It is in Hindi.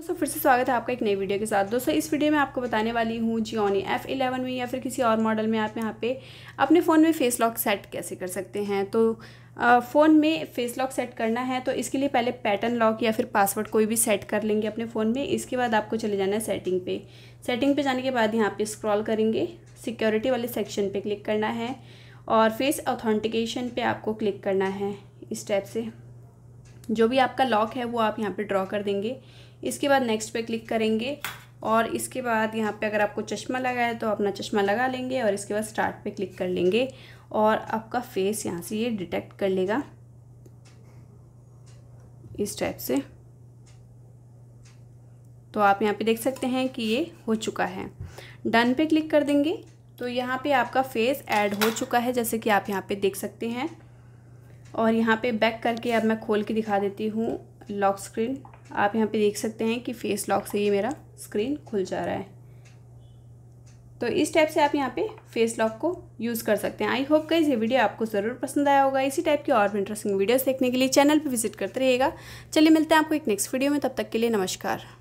दोस्तों फिर से स्वागत है आपका एक नई वीडियो के साथ दोस्तों इस वीडियो में आपको बताने वाली हूँ जियोनी एफ इलेवन में या फिर किसी और मॉडल में आप यहाँ पे अपने फ़ोन में फेस लॉक सेट कैसे कर सकते हैं तो फ़ोन में फेस लॉक सेट करना है तो इसके लिए पहले पैटर्न लॉक या फिर पासवर्ड कोई भी सेट कर लेंगे अपने फ़ोन में इसके बाद आपको चले जाना है सेटिंग पे सेटिंग पे जाने के बाद यहाँ पे स्क्रॉल करेंगे सिक्योरिटी वाले सेक्शन पे क्लिक करना है और फेस ऑथेंटिकेशन पे आपको क्लिक करना है इस टाइप से जो भी आपका लॉक है वो आप यहाँ पे ड्रॉ कर देंगे इसके बाद नेक्स्ट पे क्लिक करेंगे और इसके बाद यहाँ पे अगर आपको चश्मा लगा है तो अपना चश्मा लगा लेंगे और इसके बाद स्टार्ट पे क्लिक कर लेंगे और आपका फेस यहाँ से ये डिटेक्ट कर लेगा इस टाइप से तो आप यहाँ पे देख सकते हैं कि ये हो चुका है डन पे क्लिक कर देंगे तो यहाँ पे आपका फेस ऐड हो चुका है जैसे कि आप यहाँ पे देख सकते हैं और यहाँ पे बैक करके अब मैं खोल के दिखा देती हूँ लॉक स्क्रीन आप यहाँ पे देख सकते हैं कि फेस लॉक से ये मेरा स्क्रीन खुल जा रहा है तो इस टाइप से आप यहाँ पे फेस लॉक को यूज़ कर सकते हैं आई होप गई ये वीडियो आपको ज़रूर पसंद आया होगा इसी टाइप की और भी इंटरेस्टिंग वीडियोज़ देखने के लिए चैनल पर विजिट करते रहिएगा चलिए मिलते हैं आपको एक नेक्स्ट वीडियो में तब तक के लिए नमस्कार